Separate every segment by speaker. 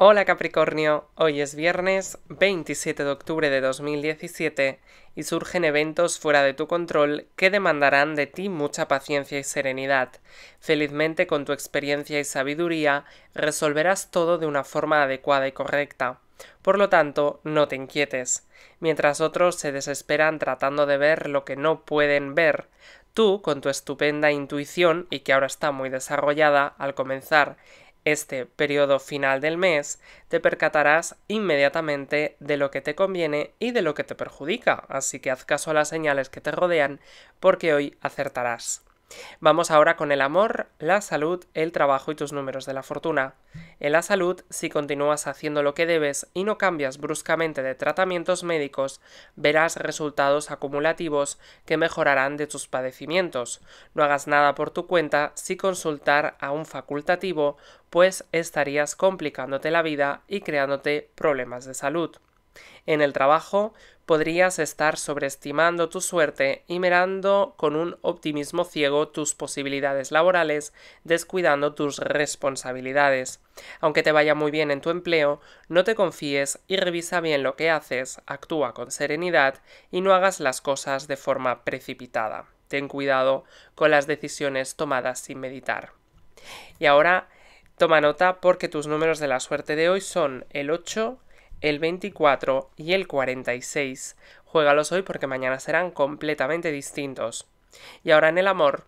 Speaker 1: Hola Capricornio, hoy es viernes 27 de octubre de 2017 y surgen eventos fuera de tu control que demandarán de ti mucha paciencia y serenidad. Felizmente con tu experiencia y sabiduría resolverás todo de una forma adecuada y correcta. Por lo tanto, no te inquietes. Mientras otros se desesperan tratando de ver lo que no pueden ver, tú, con tu estupenda intuición y que ahora está muy desarrollada, al comenzar este periodo final del mes, te percatarás inmediatamente de lo que te conviene y de lo que te perjudica, así que haz caso a las señales que te rodean porque hoy acertarás. Vamos ahora con el amor, la salud, el trabajo y tus números de la fortuna. En la salud, si continúas haciendo lo que debes y no cambias bruscamente de tratamientos médicos, verás resultados acumulativos que mejorarán de tus padecimientos. No hagas nada por tu cuenta si consultar a un facultativo, pues estarías complicándote la vida y creándote problemas de salud. En el trabajo podrías estar sobreestimando tu suerte y mirando con un optimismo ciego tus posibilidades laborales, descuidando tus responsabilidades. Aunque te vaya muy bien en tu empleo, no te confíes y revisa bien lo que haces, actúa con serenidad y no hagas las cosas de forma precipitada. Ten cuidado con las decisiones tomadas sin meditar. Y ahora, toma nota porque tus números de la suerte de hoy son el 8, el 24 y el 46. Juégalos hoy porque mañana serán completamente distintos. Y ahora en el amor.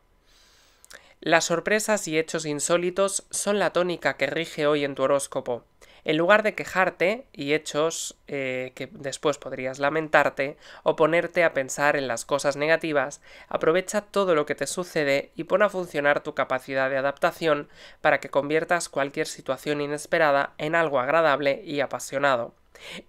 Speaker 1: Las sorpresas y hechos insólitos son la tónica que rige hoy en tu horóscopo. En lugar de quejarte y hechos eh, que después podrías lamentarte o ponerte a pensar en las cosas negativas, aprovecha todo lo que te sucede y pon a funcionar tu capacidad de adaptación para que conviertas cualquier situación inesperada en algo agradable y apasionado.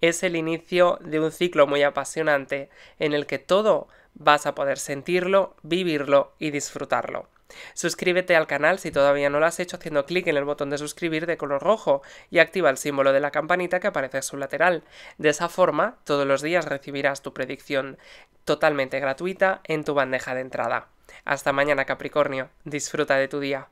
Speaker 1: Es el inicio de un ciclo muy apasionante en el que todo vas a poder sentirlo, vivirlo y disfrutarlo. Suscríbete al canal si todavía no lo has hecho haciendo clic en el botón de suscribir de color rojo y activa el símbolo de la campanita que aparece a su lateral. De esa forma, todos los días recibirás tu predicción totalmente gratuita en tu bandeja de entrada. Hasta mañana Capricornio, disfruta de tu día.